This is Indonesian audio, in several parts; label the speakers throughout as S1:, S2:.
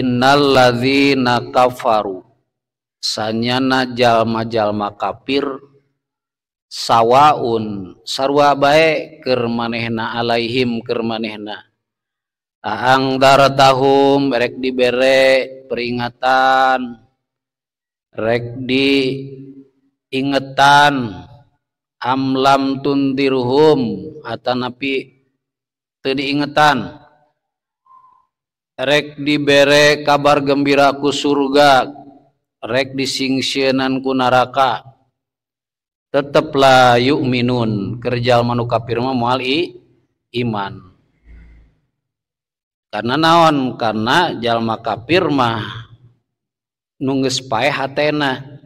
S1: ladzina kafaru sanyana jalma-jalma kafir sawaun sarwa bae keur manehna alaihim keur manehna aang daratahum rek dibere peringatan rek di ingetan amlam tundiruhum atanapi teu diingetan rek dibere kabar gembiraku surga rek disingsienan ku naraka, tetaplah yuk minun kerja kafir mah moal i, iman karena naon karena jalma kafir mah nungges pae hatena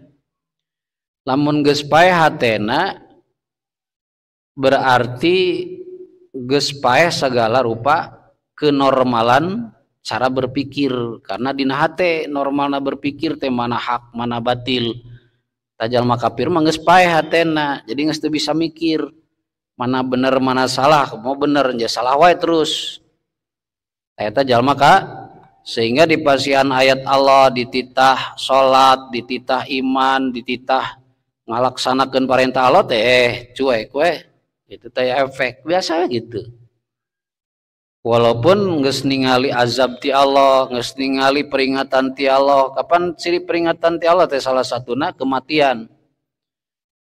S1: lamun geus pae hatena berarti geus pae segala rupa kenormalan cara berpikir karena di hate normalna berpikir teh mana hak mana batil tajal makapir mangges pae hatena jadi nggak bisa mikir mana benar mana salah mau benar ya salah wae terus eta jalma maka sehingga di pasian ayat Allah dititah salat dititah iman dititah ngalaksanakeun perintah Allah teh eh, cuek we itu teh efek biasa gitu walaupun nges ningali azab ti Allah nges ningali peringatan ti Allah kapan ciri peringatan ti Allah teh salah satunya kematian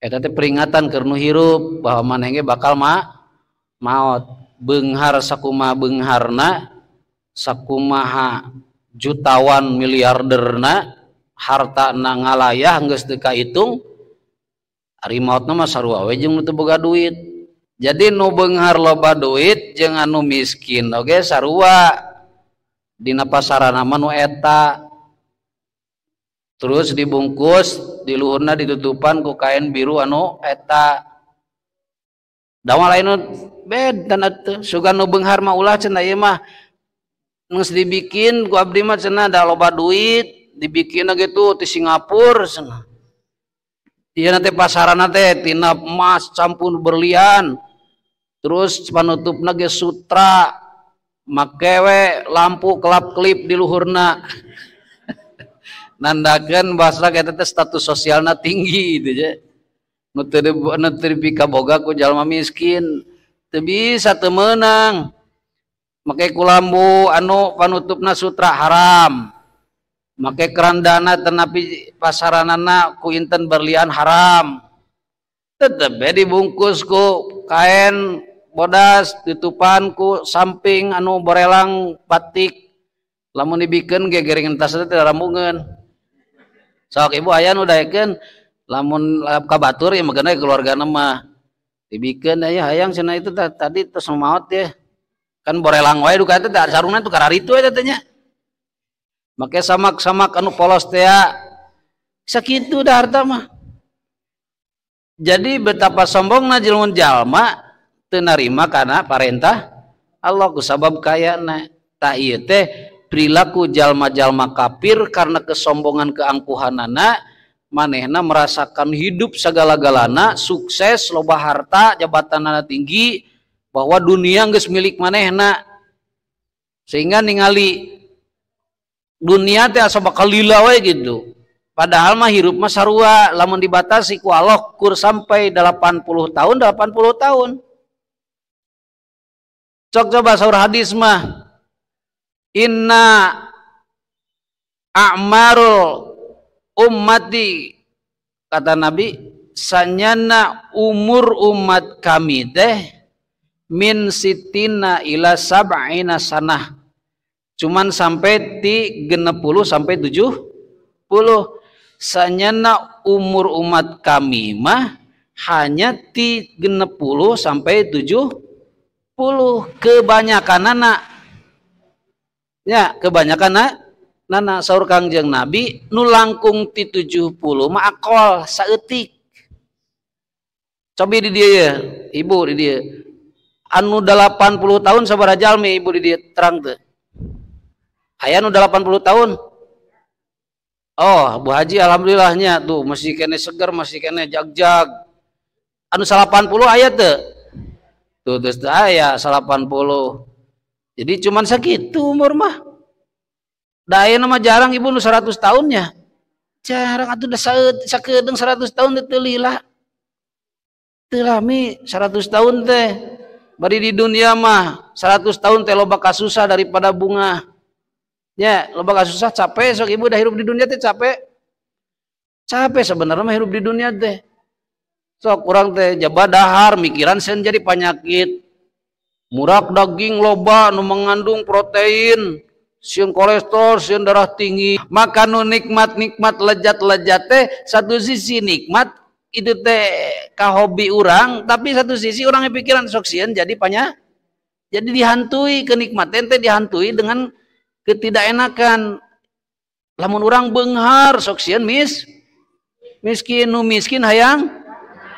S1: Eh teh peringatan kernu hirup bahwa manehge bakal ma maut benghar sakuma bengharna sakumaha jutawan miliarderna harta na ngalayah nges teu hitung ari maut mah sarua we jeung teu duit jadi nubenggar loba duit jangan nga nu miskin Oke sarua pasar namaeta terus dibungkus di luarna diutupan kok kain biru anu eta dibikin gua duit dibikin gitu di Singapura nanti pasarantina emas camppun berlian terus panutup nage sutra makewe lampu kelap kelip di luhurna nandakan bahasa kita teh status sosialnya tinggi itu ya nutri nutri pika boga ku jalma miskin tapi satu menang, makai kulambu anu panutupna sutra haram keranda kerandana tenapi pasaranana ku inten berlian haram tetep ya dibungkus ku kain bodas tutupanku samping anu borelang patik lamun dibikin gegering tas itu tidak rampungan sok ibu ayah nu daekeun lamun kabatur yang mengenai keluarga nama dibikin ayah hayang sana itu tadi terus maut ya kan borelang wae duka itu sarungnya tuh kararitu ya katanya makanya samak-samak anu polos tea ya. sakitu dah harta mah jadi betapa sombong najilun jalma tenarima karena perintah Allah kusabab kayana tak iya teh perilaku jalma-jalma kapir karena kesombongan keangkuhan anak manehna merasakan hidup segala-galana sukses loba harta jabatan anak tinggi bahwa dunia nggak milik manehna sehingga ningali dunia teh asa bakal lila we gitu padahal mah hirup mah sarua lamun dibatasi ku Allah kur sampai 80 tahun 80 tahun Cok coba sahur hadis mah. Inna a'marul ummati kata Nabi sanyana umur umat kami teh min sitina ila sab'ina sanah cuman sampai ti genep puluh sampai tujuh puluh sanyana umur umat kami mah hanya ti genep puluh sampai tujuh kebanyakan anaknya kebanyakan Na sauur Kajeng nabi nu langkung ti 70 ma ibu anu 80 tahun sejalbu ter 80 tahun Oh Bu Haji alhamdulillahnya tuh masih kene segar masih kene jagja anus 80 ayat tuh tutus daya 80 jadi cuman segitu umur mah daya nama jarang ibu 100 tahunnya jarang atuh udah sakedeng 100 tahun itu lila Telami 100 tahun teh bari di dunia mah 100 tahun teh loba kasusah daripada bunga ya loba kasusah capek sok ibu dah hidup di dunia teh capek capek sebenarnya mah hidup di dunia teh sok kurang teh jaba dahar mikiran sen jadi penyakit murak daging loba nu mengandung protein siun kolesterol, siun darah tinggi. makan nu nikmat-nikmat lejat-lejat teh satu sisi nikmat itu teh kah hobi orang, tapi satu sisi orangnya pikiran sok sieun jadi panya jadi dihantui kenikmatan teh dihantui dengan ketidakenakan. Lamun orang benghar sok sieun mis miskin nu miskin hayang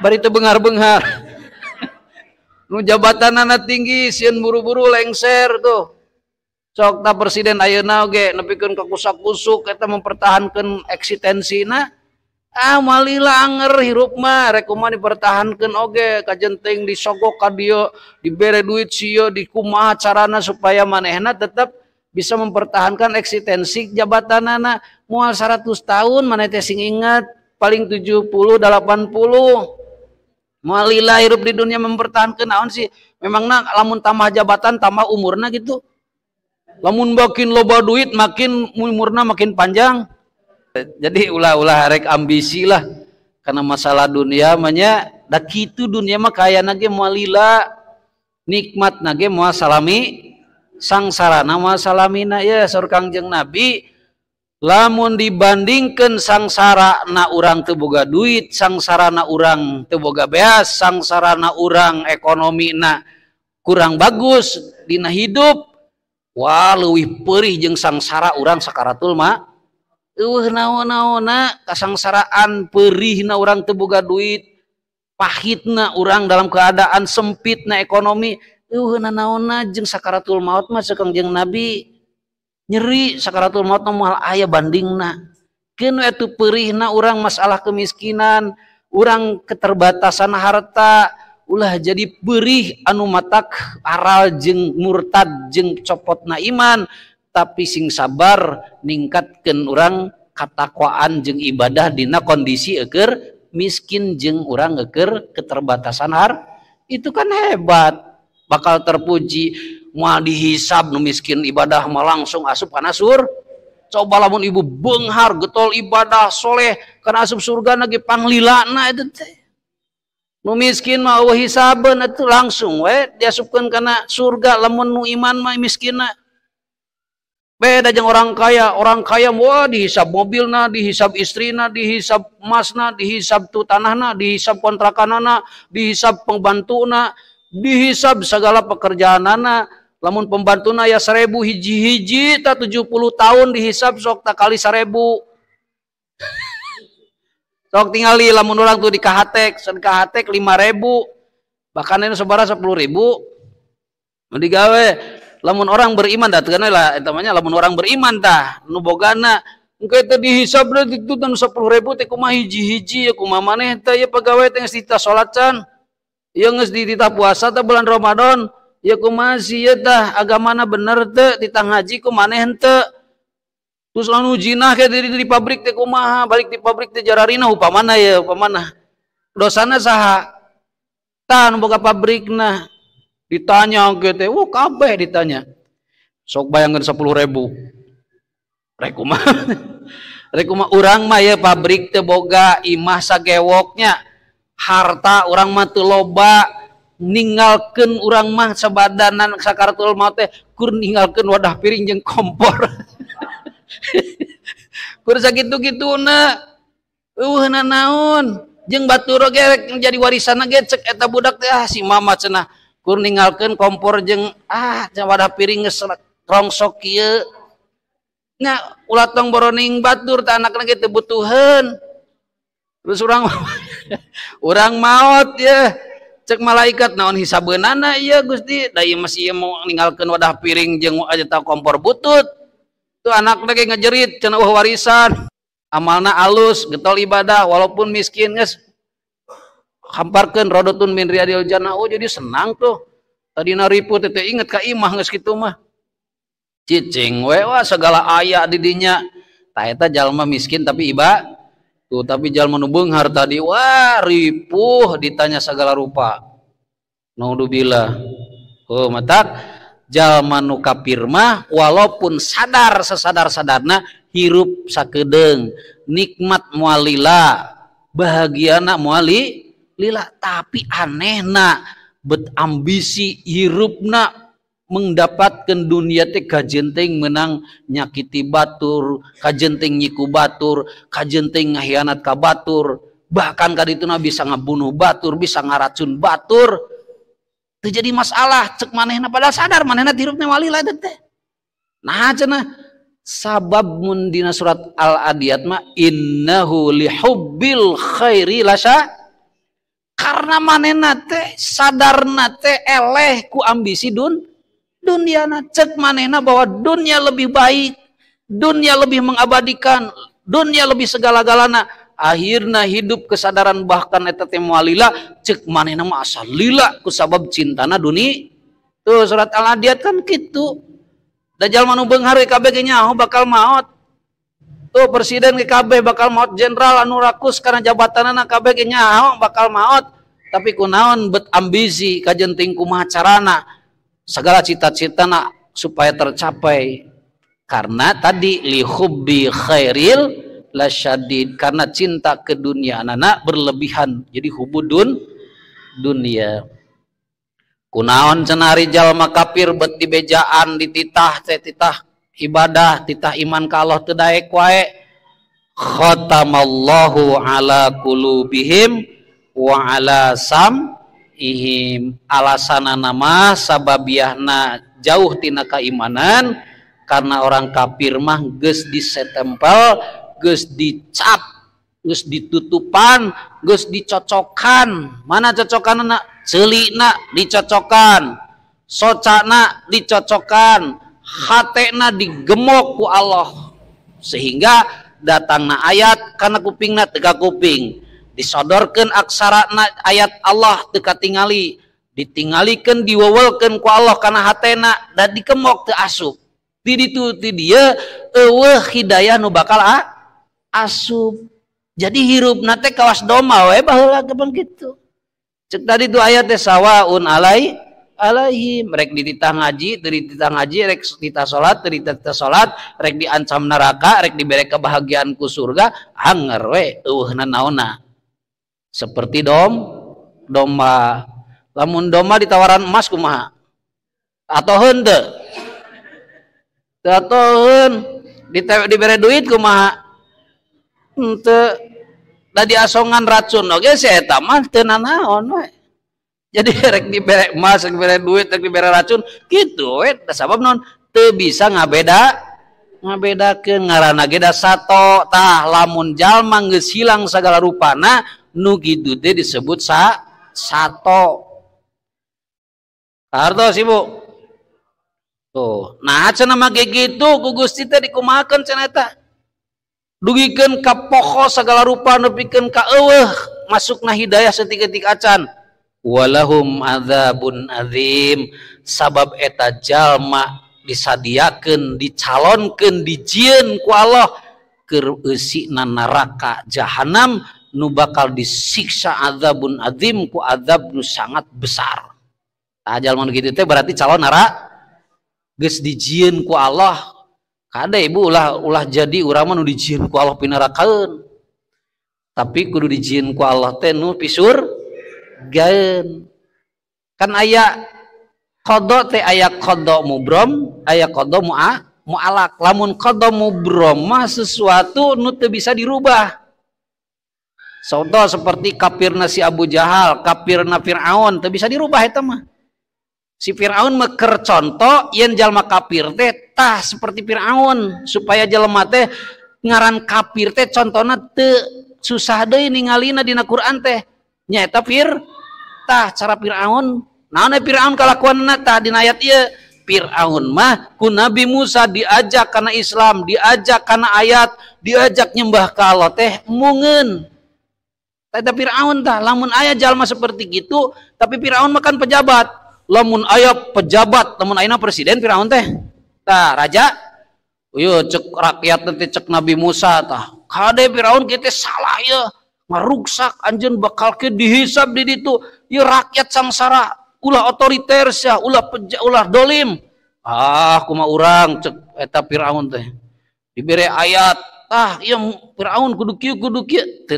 S1: bari teu benghar-benghar nu anak tinggi sieun buru-buru lengser tuh sok ta presiden ayeuna oge nepikeun ka kusak-kusuk eta mempertahankan eksistensina ah malila anger hirup mah rek kumaha dipertahankeun oge kajenting disogok ka dieu dibere duit di dikumaha carana supaya manehna tetap bisa mempertahankan eksistensi anak mual 100 tahun mana teh sing ingat paling 70 80 Malilah hirup di dunia mempertahankan naon sih. nak lamun tambah jabatan tambah umurna gitu. Lamun makin loba duit makin umurna makin panjang. Jadi ulah-ulah rek ambisi lah. Karena masalah dunia makanya dak itu dunia mah kaya nage mualila nikmat nage muasalami nama salamina ya sur Kangjeng Nabi la dibandingkan sangsara narang teboga duit sangsara na urang teboga beas sangsara na urang ekonomi nah kurang bagus Dina hidup wawi perih jeng sangsara urang Sakaratulmaangsaraan perih na teboga duit pahit na urang dalam keadaan sempit na ekonomi sakkaratul mautmajeng nabi yang ri Sakaratul moto aya banding nah itu perih nah orang masalah kemiskinan orang keterbatasan harta ulah jadi berih anumatak aal jeng murtad jeng copot na iman tapi sing sabar ningkatkan orang katakwaan je ibadah di kondisi eker miskin jeng orang geker keterbatasan hart itu kan hebat bakal terpuji dan Mau dihisab nu miskin ibadah mau langsung asup kana sur coba lamun ibu benghar getol ibadah soleh karena asup surga lagi na itu teh nu miskin mah eueuh hisabeun itu langsung we diasupkeun kana surga lamun nu iman mah na, beda jeung orang kaya orang kaya mau dihisab mobilna dihisab istrina dihisab emasna dihisab tu tanahna dihisab kontrakanana dihisab pembantunya dihisab segala pekerjaanana lamun pembantunya ya seribu hiji-hiji tak tujuh puluh tahun dihisap sok tak kali seribu sok tingali lamun orang tuh di kahatek sen kahatek lima ribu bahkan ini sebara sepuluh ribu mandi gawe lamun orang beriman dah tegana lah entamanya lamun orang beriman dah nu bogana engke teh dihisap itu dan sepuluh ribu teh kumaha hiji-hiji ya kumaha maneh teh ya pegawai tengah geus ditah salat can ya geus ditah puasa teh bulan Ramadan ya kumazi ya dah agamana bener te? titang haji kumaneh hente terus lalu jinah kayak diri di pabrik te kumaha balik di pabrik te jararina upamana ya upamana dosana saha tan boga pabrik nah ditanya gitu wah kabeh ditanya sok bayangkan sepuluh ribu rekuma rekuma orang mah ya pabrik te boga imah sagewoknya harta orang mah lobak ningalken urang mahsa baddanan sakartul mate kur meninggalkan wadah piring je kompor kur gitu na jeng batu jadi warisanaetadak ah, mama ningal kompor jeng ah wadah piring ulatngroning batur tan lagi tebutuhan terus orang mau orangrang maut ya k malaikat naon hisab be Iya Gusti Day meninggalkan wadah piring jengmu aja tahu kompor butut tuh anak lagi ngejerit ce warisan amalna alus getol ibadah walaupun miskin guys hamparkan rodunil jana oh jadi senang tuh tadi nariput itu inget Kaimah gitu mahcingwah segala ayaah didinyatahita jalma miskin tapi iba tuh tapi jalan menubung harta di wah ripuh ditanya segala rupa naudzubillah oh matak jalan manuka kafir mah walaupun sadar sesadar-sadarna hirup sakedeng nikmat mualila bahagia nak muali lila tapi aneh nak bet ambisi hirup nak. mendapatkan dunia TK genteng menang yakiti batur kaj genteng ngiku batur kaj genteng ngakhiant ka batur bahkan kar itu na bisa ngebunuh batur bisa ngaraccun Batur itu terjadi masalah cekmanana pada sadar mana tiruknya walilah de nah aja sababmunddina surat al-adit ma innabil Kh karena manenena sadarnatlehku ambisi dut Dunia na cek manena bahwa dunia lebih baik, dunia lebih mengabadikan, dunia lebih segala-galana. Akhirnya hidup kesadaran bahkan eta walilah cek manena masa asal lila kusabab cintana dunia. Tuh surat Al-Adiyat kan gitu. Dajjal manu beunghar hari ge nyaho bakal maut. Tuh presiden kkb bakal maut jenderal anu rakus karena jabatan anak ge nyaho bakal maut. Tapi kunaon bet ambisi kajenting kumaha carana segala cita-cita nak supaya tercapai karena tadi hubbi khairil lasyadid karena cinta ke dunia anak-anak berlebihan jadi hubudun dunia kunaon cenari jalma kafir bet di bejaan dititah teh titah ibadah titah iman ka Allah teu daek wae khatamallahu ala qulubihim wa ala sam ihim alasanana nama sababiahna jauh tina keimanan karena orang kafir mah geus disetempel geus dicap geus ditutupan geus dicocokan mana cocokan nak celina dicocokan socana dicocokan hatena digemok ku Allah sehingga datangna ayat karena kupingna tegak kuping disodorkan aksara ayat Allah teka-tingali ditingalkan diwelkan ku Allah karena hatak dan dikemuk ke asub di dituti dia Hidayah nu bakal asub jadi hirup nate kawa doma begitu ce tadi itu ayat sawwaun Alai Alaihi mereka di ngaji dari ngaji rek kita salat dari salat rek diancam neraka rek diberek kebahagiaanku surga hangerrekuna Seperti dom domba. Lamun domba ditawaran emas kumaha? Atau hente? Atau di diberi duit kumaha? Hente. Hmm, Tadi asongan racun oke saya tamat teu nanaon we. Jadi rek diberi emas, rek diberi duit, rek diberi racun, gitu eh Sabab non te bisa ngabeda ke ngarana geda satu tah lamun jalma ngesilang segala rupa rupana Nugi gitu disebut sa sato hartos bu. tuh nah cenah mah gitu ku Gusti teh dikumahakeun cenah eta dugikeun poho segala rupa nepikeun ka masuk nah hidayah setik-etik acan walahum adzabun azim sabab eta jalma disadiakeun dicalonkeun dijieun ku Allah keur eusi neraka jahanam nu bakal disiksa azabun azim ku azab nu sangat besar. Nah, jalan gitu teh berarti calon nara geus dijieun ku Allah. Kada ibu ulah ulah jadi uraman nu dijieun ku Allah pinarakaeun. Tapi kudu dijieun ku Allah teh nu pisur gan. Kan aya qada teh aya qada mubrom, aya qada mu mu'alak. Lamun qada mubrom mah sesuatu nu bisa dirubah saudarado seperti kafir nasi Abu Jahal kafir nafirraun tuh bisa dirubah itu mah si Firaun meker contoh yen jalma kafir tehtah seperti Firaun supaya jelelma teh ngaran kafir teh contoh na susah de ningali nadina Quran tehnyaeta Fitah cara Firaunraun e mahku Nabi Musa diajak karena Islam diajak karena ayat diajak nyembah kalau teh mugen Tapi Fir'aun tah, lamun ayah jalma seperti gitu, tapi Fir'aun makan pejabat. Lamun ayah pejabat, lamun ayah presiden Fir'aun teh. Tah, raja, Uyo iya, cek rakyat nanti cek Nabi Musa tah. Kade Fir'aun kita salah ya. Ngaruksak anjen bakal ke dihisap di ditu. Ya rakyat samsara, ulah otoriter ya, ulah peja, ulah dolim. Ah, kuma orang cek eta Fir'aun teh. Diberi ayat, tah, iya Fir'aun kudu kieu kudu kieu teu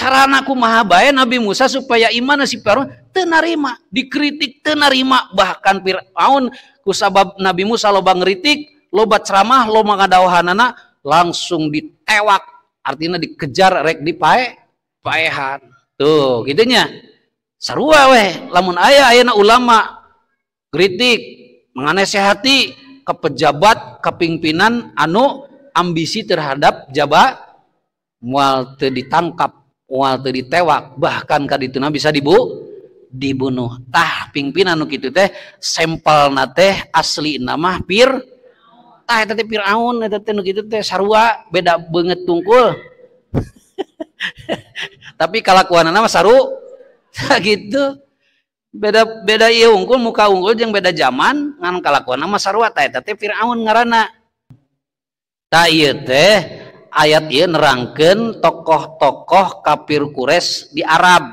S1: caranaku mahabaya Nabi Musa supaya iman si Firaun tenarima dikritik tenarima bahkan Firaun kusabab Nabi Musa loba ngeritik loba ceramah loba ngadawuhanana langsung ditewak artinya dikejar rek dipae paehan tuh gitunya sarua weh lamun ayah ayah na ulama kritik mengenai sehati ke pejabat kepimpinan anu ambisi terhadap jabat mual ditangkap tadi ditewak bahkan Ka itu bisa dibu dibunuhtah pipin anu gitu teh sampel na teh asli nama Fi tapiraun teh beda banget tungkul tapi kalau nama saru gitu beda-beda ungkul mukaunggul yang beda zaman tapi Firaun teh ayat ia nerangkan tokoh-tokoh kafir Quraisy di Arab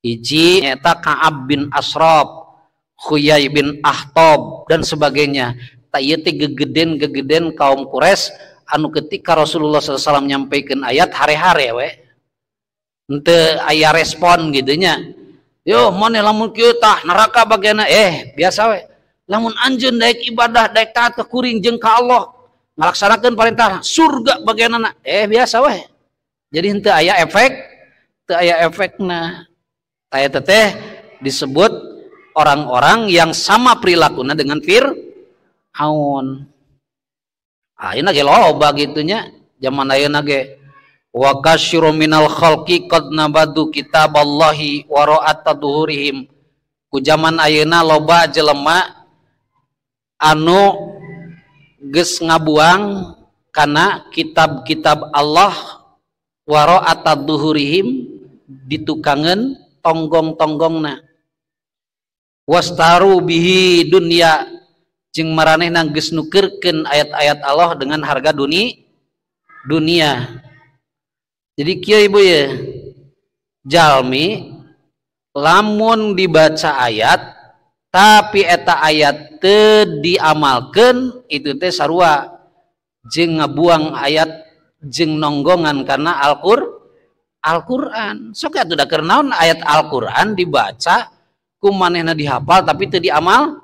S1: hiji eta Ka'ab bin Asrab Khuyai bin Ahtob dan sebagainya tak iya gegeden-gegeden kaum Quraisy anu ketika Rasulullah SAW nyampaikan ayat hari-hari we ente ayah respon gitunya yo mana ya lamun kieu tah neraka bagianna eh biasa we lamun anjeun daek ibadah daek taat ke kuring jeung ka Allah melaksanakan perintah surga bagian anak eh biasa weh jadi ente ayah efek te ayah efek nah, ayah teteh disebut orang-orang yang sama perilakunya dengan Fir'aun ayeuna ah, ge loba gitunya zaman ayeuna ge wa kasyru minal khalqi qad nabadu kitaballahi wa ra'at ku zaman ayeuna loba jelema anu ges ngabuang karena kitab-kitab Allah atad duhurihim ditukangen tonggong-tonggongna wastaru bihi dunya jeng maraneh nang ges nukirken ayat-ayat Allah dengan harga duni dunia jadi kia ibu ya jalmi lamun dibaca ayat tapi eta ayat te diamalkan itu teh sarua jeng ngebuang ayat jeng nonggongan karena Al Alquran sok atuh da naon ayat Alquran dibaca ku manehna dihafal tapi teu diamal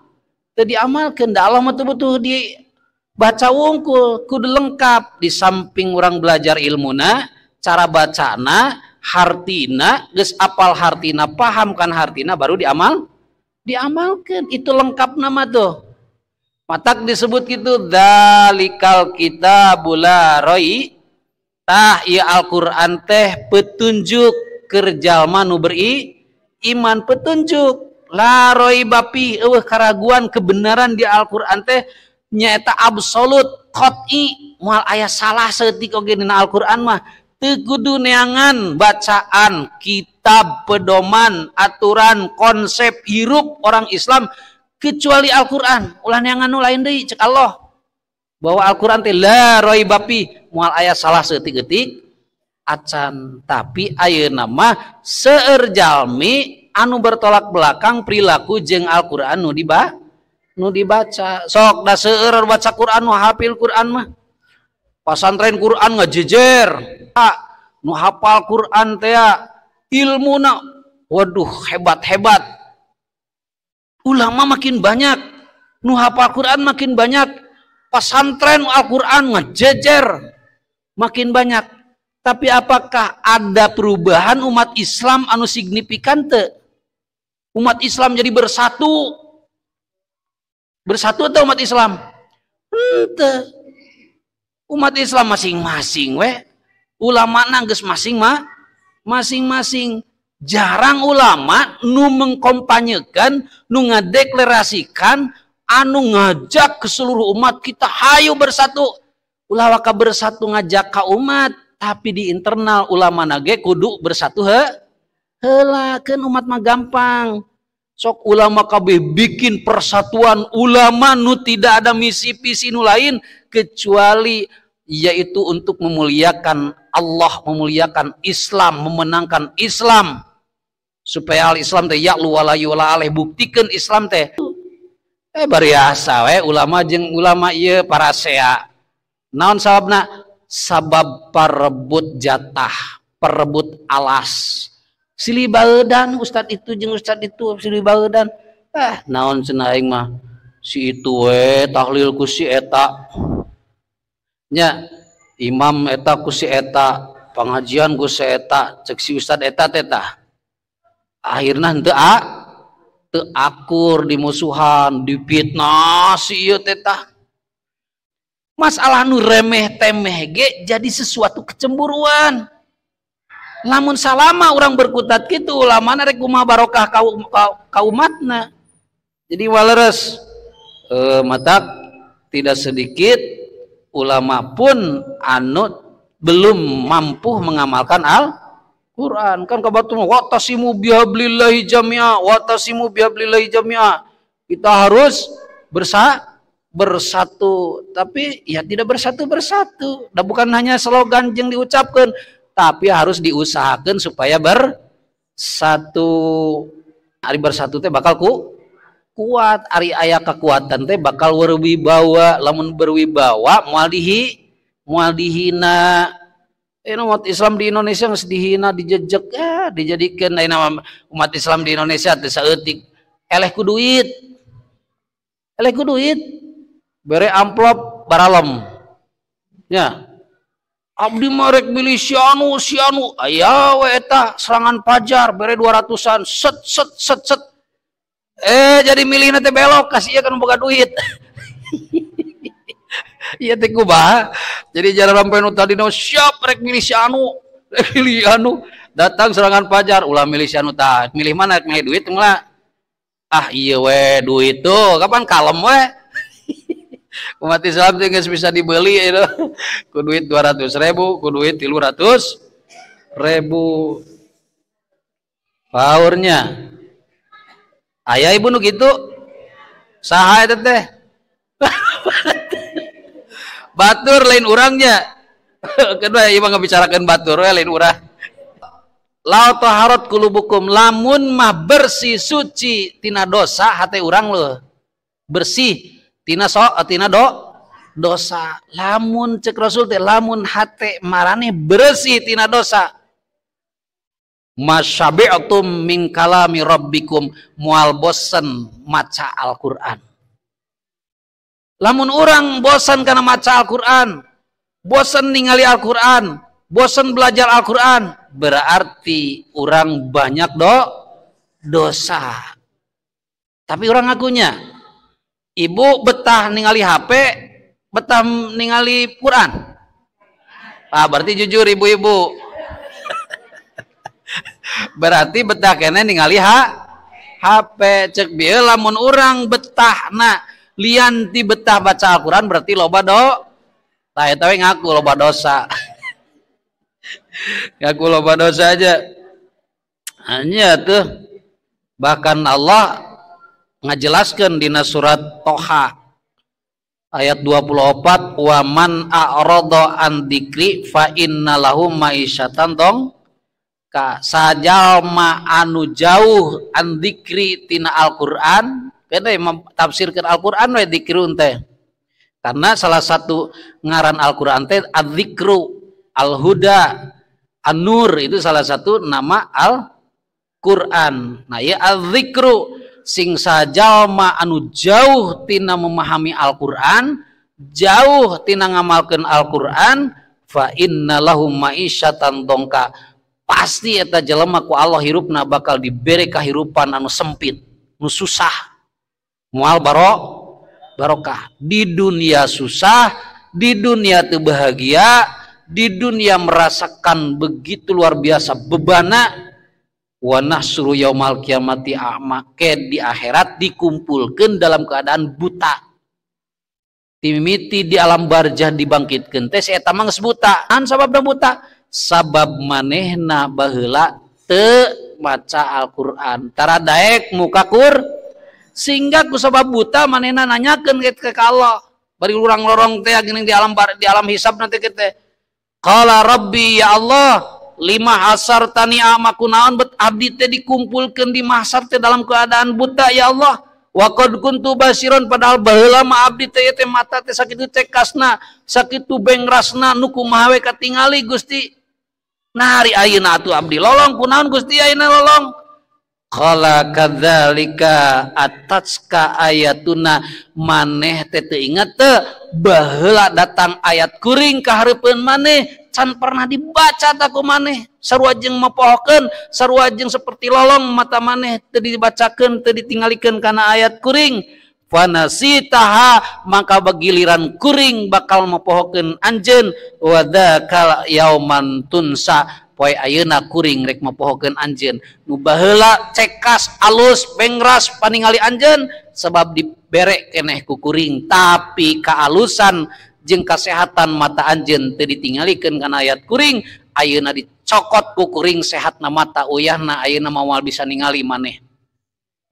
S1: teu diamalkeun da Allah mah butuh dibaca wungkul kudu lengkap di samping orang belajar ilmuna cara bacana hartina geus apal hartina paham kan hartina baru diamal Diamalkan, itu lengkap nama tuh. Matak disebut gitu dalikal kita bula roi tah ya Alquran teh petunjuk kerja manu beri iman petunjuk la roi bapi eueuh keraguan kebenaran di Alquran quran teh nyata absolut koti mal ayah salah setik oge Alquran al mah tegudu neangan bacaan kita kitab, pedoman, aturan, konsep hirup orang Islam kecuali Al-Qur'an. Ulah yang anu lain deh cek Allah. Bahwa Al-Qur'an teh la roi bapi. Mual ayat salah setik getik acan tapi ayat nama seerjalmi anu bertolak belakang perilaku jeng Al-Qur'an nu diba nu dibaca. Sok da seer baca Qur'an nu hafil Qur'an mah. Pasantren Qur'an ngejejer. Ah, nu hafal Qur'an teh ya ilmu nak waduh hebat-hebat ulama makin banyak nu hafal Quran makin banyak pesantren Al-Quran ngejejer makin banyak tapi apakah ada perubahan umat Islam anu signifikan te? umat Islam jadi bersatu bersatu atau umat Islam ente umat Islam masing-masing we ulama nangges masing masing masing-masing. Jarang ulama nu mengkompanyekan, nu ngadeklarasikan, anu ngajak ke seluruh umat kita hayu bersatu. Ulah waka bersatu ngajak ka umat, tapi di internal ulama nage kudu bersatu he. Hela, kan umat mah gampang. Sok ulama kabeh bikin persatuan ulama nu tidak ada misi visi nu lain kecuali yaitu untuk memuliakan memuliakan Islam memenangkan Islam supaya Islamwala buktikan Islam teh eh biasa ulama jeng ulama para se naon sabab sabab perebut jatah perebut alas silibal dan Ustadd itu jeng Ustadd itu dan eh, naonnamah itu tailnya imam eta kusi eta pengajian kusi eta cek si ustad eta teta akhirnya ente a te akur dimusuhan fitnah si iya teta masalah nu remeh temeh ge jadi sesuatu kecemburuan namun salama orang berkutat gitu ulama rek kumah barokah kau matna jadi waleres eh, matak tidak sedikit ulama pun anut belum mampu mengamalkan Al-Quran. Kan kebetulan, watasimu biablillahi jami'a, watasimu biablillahi jami'a. Kita harus bersa bersatu. Tapi ya tidak bersatu-bersatu. Dan nah, bukan hanya slogan yang diucapkan, tapi harus diusahakan supaya bersatu. Hari bersatu teh bakal ku kuat Ari ayah kekuatan teh bakal berwibawa lamun berwibawa mual dihina ini eh, umat Islam di Indonesia nggak dihina dijejek ya dijadikan ini nama umat Islam di Indonesia teh seetik eleh ku duit eleh ku duit bere amplop baralom ya Abdi marek milih sianu sianu ayah weta serangan pajar bere dua ratusan set set set set eh jadi milih nanti belok kasih ya kan buka duit iya teh bah. jadi jalan penu tadi no siap rek milih si anu rek milih anu datang serangan pajar ulah milih si anu milih mana rek milih duit malah ah iya we duit tuh kapan kalem we umat Islam tuh nggak bisa dibeli itu ya, ku duit dua ratus ribu ku duit tilu ratus ribu paurnya ayah ibu nu gitu saha eta teh batur lain urangnya. kedua ibu ngabicarakeun batur ya, lain urang. La taharat kulubukum lamun mah bersih suci tina dosa hati urang loh bersih tina so eh, tina do dosa lamun cek rasul teh lamun hati marane bersih tina dosa Masyabi'tum min kalami rabbikum mual bosan maca Al-Qur'an. Lamun orang bosan karena maca Al-Qur'an, bosan ningali Al-Qur'an, bosan belajar Al-Qur'an, berarti orang banyak do dosa. Tapi orang ngakunya, ibu betah ningali HP, betah ningali Quran. Ah, berarti jujur ibu-ibu, berarti betah kene ningali ha HP cek bieu lamun orang betah na lianti betah baca Al-Quran berarti loba do tah eta ngaku loba dosa ngaku loba dosa aja hanya tuh bahkan Allah ngajelaskan dina surat Toha ayat 24 waman a'rada an dzikri fa innalahu ma'isyatan dong Ta sajalma anu jauh andikri tina Al-Qur'an, kene ya, tafsirkan Al-Qur'an we dzikrun teh. Karena salah satu ngaran Al-Qur'an teh adzikru, al-huda, an-nur itu salah satu nama Al-Qur'an. Nah, ya adzikru sing sajalma anu jauh tina memahami Al-Qur'an, jauh tina ngamalkan Al-Qur'an fa inna lahum ma'isyatan dongka pasti eta jelema ku Allah hirupna bakal diberi kahirupan anu sempit nu susah mual baro barokah di dunia susah di dunia tuh bahagia di dunia merasakan begitu luar biasa bebana wa nahsuru yaumal kiamati a'ma di akhirat dikumpulkan dalam keadaan buta timiti di alam barjah dibangkitkan teh eta mah buta an buta sabab manehna bahlak the maca Alquran antara Dayek mukakur sehinggaku sabab buta manen nanya genget ke kalau baru lurang- lorong T gini di alam di alam hisap nanti kalau Robbi ya Allah 5 hasar tanimakon Abdi dikumpulkan di masanya dalam keadaan buta ya Allah wa basron padahalba matana sakit beng rasna nuku mawe Kattingali Gusti ri auna amb lolong punahan Gusti lolongzalika ataskah ayat tun maneh tete ingat belak datang ayat kuring keharipun maneh can pernah dibaca takku maneh sarwaajeng mepohokan sarrwaajeng seperti lolong mata maneh tadi dibacakan te ditinggalikan karena ayat kuring, pan si taha maka bagiliran kuring bakal mempohokan Anjen wakala manunsa poi ayeuna kuring rek mempohokan Anjen nubahala cekhas alus Benngers paningali Anjen sebab diberekkenehkukering tapi kealusan jeng kesehatan mata Anjen ter ditinggalikan karena ayat kuring ayeuna dicokotku kuring sehat nama tak uyah Nah Ayo namawal bisa ningaliali maneh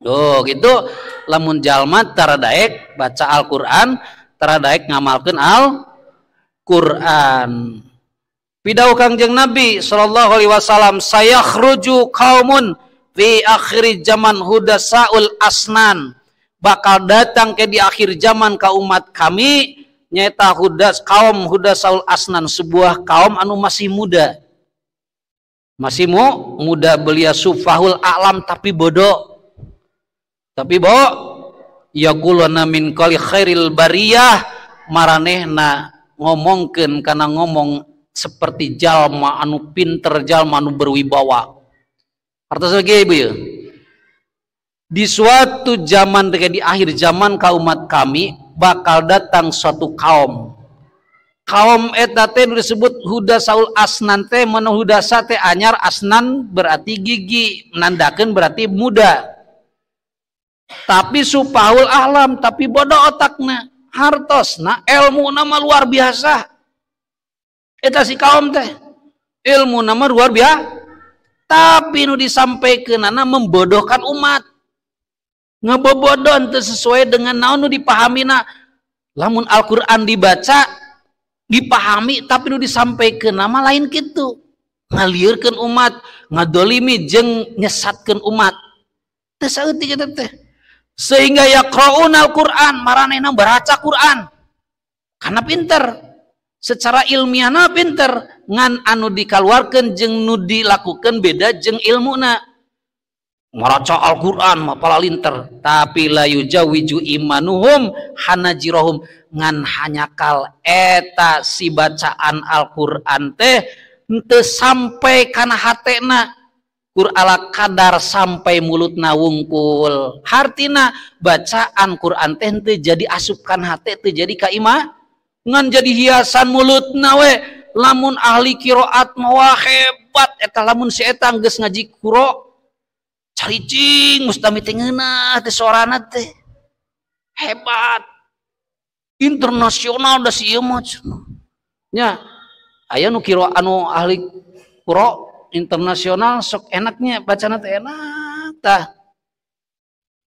S1: Duh, gitu lamun jalma taradaek baca Al-Qur'an, taradaek ngamalkeun Al-Qur'an. Pidau Kangjeng Nabi sallallahu alaihi wasallam, saya khruju kaumun fi akhir zaman hudasaul asnan. Bakal datang ke di akhir zaman kaumat umat kami nyata hudas kaum hudasaul asnan sebuah kaum anu masih muda. Masih mu, muda belia sufahul alam tapi bodoh tapi bo yaquluna min kali khairil bariyah maranehna ngomongkeun karena ngomong seperti jalma anu pinter jalma anu berwibawa hartos sebagai ibu ya di suatu zaman di akhir zaman kaumat kami bakal datang suatu kaum kaum etate disebut huda saul Asnante menuh menuhuda sate anyar asnan berarti gigi menandakan berarti muda tapi supahul alam, tapi bodoh otaknya, hartos, nah ilmu nama luar biasa. Eta si kaum teh, ilmu nama luar biasa. Tapi nu disampaikan nana membodohkan umat. Ngebobodoh itu sesuai dengan naon nu dipahami na. Lamun Al-Quran dibaca, dipahami tapi nu disampaikan nama lain gitu. Ngaliurkan umat, ngadolimi jeng nyesatkan umat. Teh saeutik kita teh. Sehingga yaqra'un al-Quran. Maranena baca Quran. Karena pinter. Secara ilmiahna pinter. Ngan anu dikaluarkan jeng nu dilakukan beda jeng ilmuna. Maraca Al-Quran mapalah linter. Tapi la yujawiju imanuhum hanajirohum. Ngan hanyakal eta si bacaan Al-Quran teh. Ente sampai karena hatena ala Qdar sampai mulut naungkul Hartina bacaan Quran tente jadi asupkan HhtT jadi Kaimah dengan jadi hiasan mulut nawe lamun ahli kiroat mawah hebat et lamun se ngaji cari hebat internasional udah si ya A nu ki anu ahli internasional sok enaknya baca nanti enak tah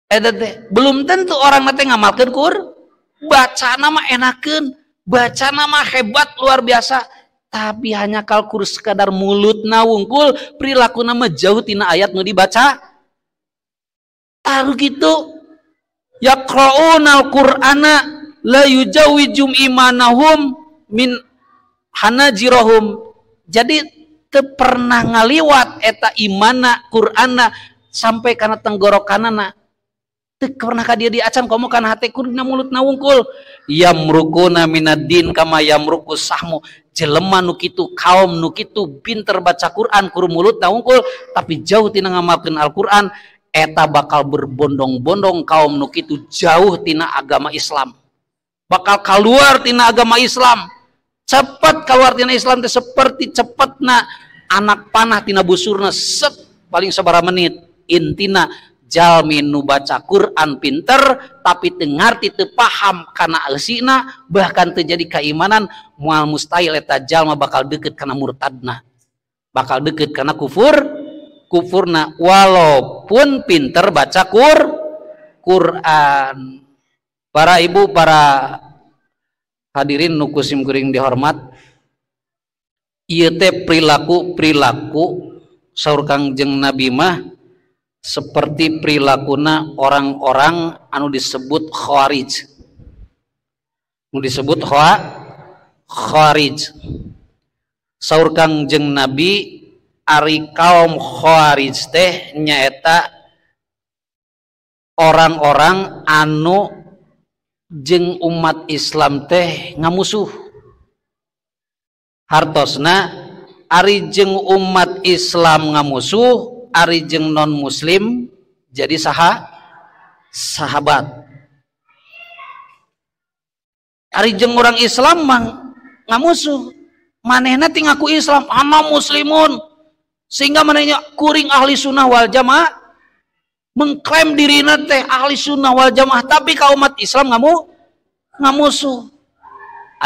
S1: Eh teh belum tentu orang nanti ngamalkan kur baca nama enakan baca nama hebat luar biasa tapi hanya kalkur sekadar mulut na wungkul perilaku nama jauh tina ayat nu dibaca taruh gitu ya yaqra'unal qur'ana la jum imanahum min hana jirohum jadi pernah ngaliwat eta imana Qurana sampai karena tenggorokanana pernah dia diacan kamu kan kurna mulut naungkul yamrukuna minadin kama yamruku sahmu jelema nukitu kaum nukitu pinter baca Quran kurumulut mulut naungkul tapi jauh tina ngamalkeun Al-Qur'an eta bakal berbondong-bondong kaum nukitu jauh tina agama Islam bakal keluar tina agama Islam cepat keluar tina Islam seperti cepat cepatna anak panah tina busurna set paling seberapa menit intina jalmi nu baca Quran pinter tapi dengar tite paham karena alsina bahkan terjadi keimanan mual mustahil eta jalma bakal deket karena murtadna bakal deket karena kufur kufurna walaupun pinter baca kur Quran para ibu para hadirin nukusim kuring dihormat ieu teh perilaku-perilaku saur Kangjeng Nabi mah seperti perilakuna orang-orang anu disebut khawarij. Anu disebut khawa, khawarij. Saur Kangjeng Nabi ari kaum khawarij teh nyaeta orang-orang anu jeng umat Islam teh ngamusuh hartosna arijeng umat Islam ngamusuh arijeng non muslim jadi saha sahabat arijeng orang Islam mang ngamusuh manehna ting aku Islam ana muslimun sehingga manehnya kuring ahli sunnah wal jamaah mengklaim diri teh ahli sunnah wal jamaah tapi kaum umat Islam ngamu ngamusuh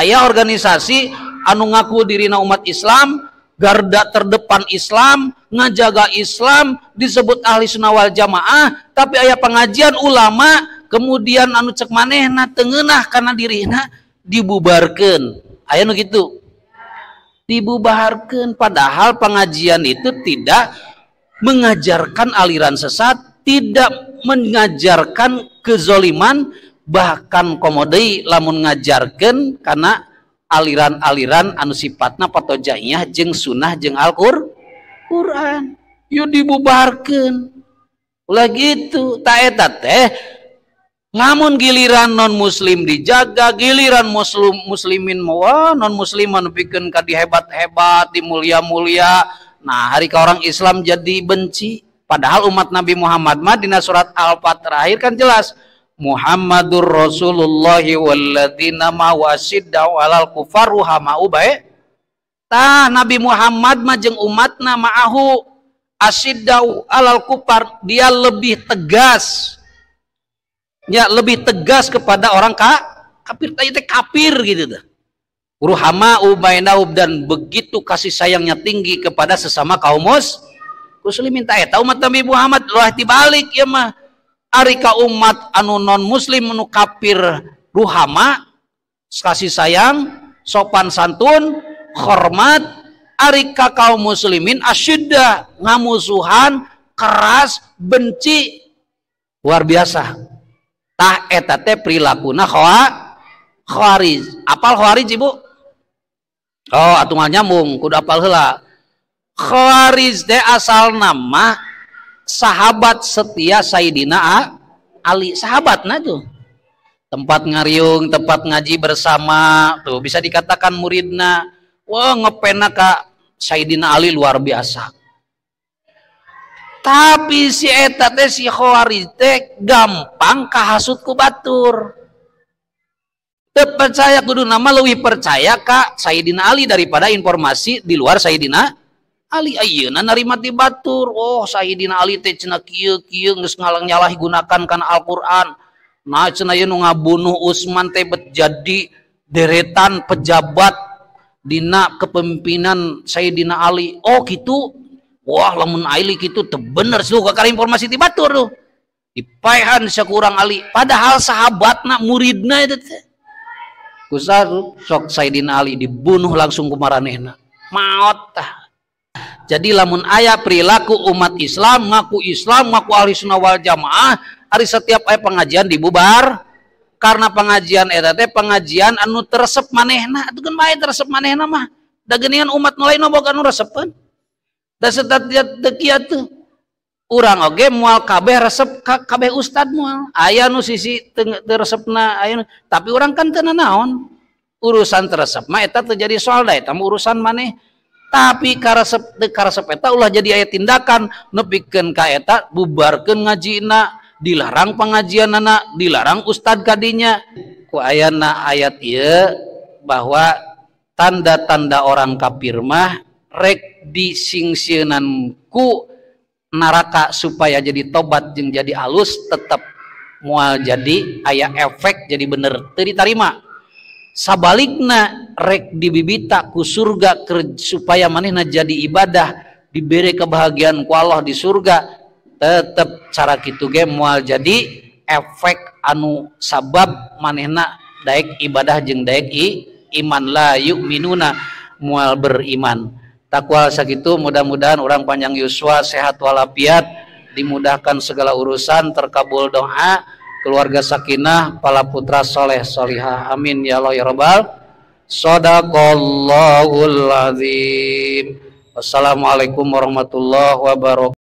S1: ayah organisasi anu ngaku dirina umat Islam garda terdepan Islam ngajaga Islam disebut ahli sunawal jamaah tapi ayah pengajian ulama kemudian anu cek manehna tengenah karena dirina dibubarkan ayah nu gitu dibubarkan padahal pengajian itu tidak mengajarkan aliran sesat tidak mengajarkan kezoliman bahkan komodei lamun ngajarkan karena aliran-aliran anu sifatna patojaiyah jeng sunnah jeng Alqur Quran yuk dibubarkan ulah gitu taeta teh namun giliran non muslim dijaga giliran muslim muslimin mau non musliman bikin kadi hebat-hebat di mulia-mulia nah hari ke orang Islam jadi benci padahal umat Nabi Muhammad mah dina surat Al-Fatihah akhir kan jelas Muhammadur Rasulullah walladzina ma wasiddaw alal kufar ruhama ubay tah Nabi Muhammad majeng umatna ma'ahu asidau alal kufar dia lebih tegas ya lebih tegas kepada orang ka kafir tadi teh kafir gitu tuh ruhama ubainaub dan begitu kasih sayangnya tinggi kepada sesama kaum muslim minta eta umat Nabi Muhammad lah dibalik ya mah Ari ka umat anu non muslim anu kafir ruhama kasih sayang sopan santun hormat ari ka kaum muslimin asyidda ngamusuhan keras benci luar biasa tah eta teh prilakuna khawa khawarij apal khawarij ibu oh atungan nyambung kudu apal heula khawarij teh asal nama sahabat setia Sayyidina Ali sahabat nah tuh tempat ngariung tempat ngaji bersama tuh bisa dikatakan muridna wah ngepena kak Sayyidina Ali luar biasa tapi si eta teh si Khawarite gampang kahasut ku batur Tepat saya kudu nama lebih percaya kak Sayyidina Ali daripada informasi di luar Sayyidina Ali ayeuna narima di batur. Oh, Sayyidina Ali teh cenah kieu-kieu geus ngalang nyalah gunakan kana Al-Qur'an. Nah, cenah ieu nu ngabunuh Utsman teh jadi deretan pejabat dina kepemimpinan Sayyidina Ali. Oh, gitu. Wah, lamun Ali gitu teh bener sih kakara informasi di batur tuh. Dipaihan sekurang Ali. Padahal sahabat sahabatna muridna itu teh. Kusar sok Sayyidina Ali dibunuh langsung kumaranehna. Maot tah jadi lamun ayah perilaku umat Islam ngaku Islam ngaku ahli sunnah wal jamaah hari setiap ayah pengajian dibubar karena pengajian etat pengajian anu teresep manehna itu kan bae teresep manehna mah dageningan umat mulai boga anu resepan. Dan setiap dekia tuh urang oge mual kabeh resep kabeh ustad mual Ayah nu sisi ayah nu. tapi orang kan teu naon urusan teresep mah tuh terjadi soal dah, tamu urusan maneh tapi karena sepeta ulah jadi ayat tindakan nepikan kaeta ngaji nak dilarang pengajian anak dilarang ustad kadinya ku ayana ayat iya bahwa tanda-tanda orang kafir mah rek disingsieunan ku neraka supaya jadi tobat jeung jadi alus tetap mual jadi ayah efek jadi bener terima sabalikna rek dibibita ku surga supaya manehna jadi ibadah diberi kebahagiaan ku Allah di surga tetap cara kitu ge moal jadi efek anu sabab manehna daek ibadah jeng daek i, iman la minuna mual beriman takwa sakitu mudah-mudahan orang panjang yuswa sehat walafiat dimudahkan segala urusan terkabul doa keluarga sakinah, pala putra soleh solihah. Amin ya Allah ya Rabbal. Sadaqallahul azim. Wassalamualaikum warahmatullahi wabarakatuh.